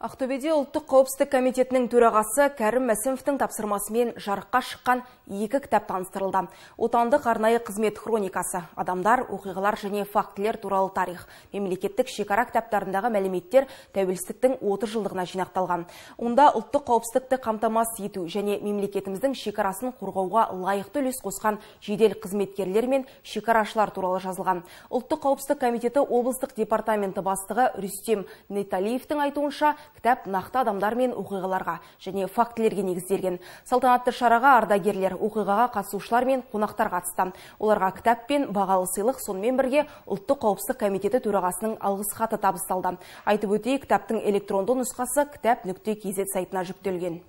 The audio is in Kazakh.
Ақтөбеде ұлттық қауіпсіздік комитетінің төрағасы Кәрім Мәсімовтің тапсырмасымен жарыққа шыққан екі кітап таныстырылды. Отандық арнайы қызмет хроникасы, адамдар, оқиғалар және фактілер туралы тарих, мемлекеттік шекара кітаптарындағы мәліметтер тәуелсіздіктің 30 жылдығына жинақталған. Онда ұлттық қауіпсіздікті қамтамасыз ету және мемлекетіміздің шекарасын қорғауға лайықты үлес қосқан жедел қызметкерлер мен шекарашылар туралы жазылған. Ұлттық қауіпсіздік комитеті облыстық департаменті бастығы Рүстем Неталиевтің айтуынша кітап нақты адамдар мен оқиғаларға және фактілерге негізделген салтанатты шараға ардагерлер оқиғаға қатысушылар мен қонақтар қатысты оларға кітап пен бағалы сыйлық сонымен бірге ұлттық қауіпсіздік комитеті төрағасының алғыс хаты табысталды айтып өтейік кітаптың электронды нұсқасы кітап нүкте сайтына жүктелген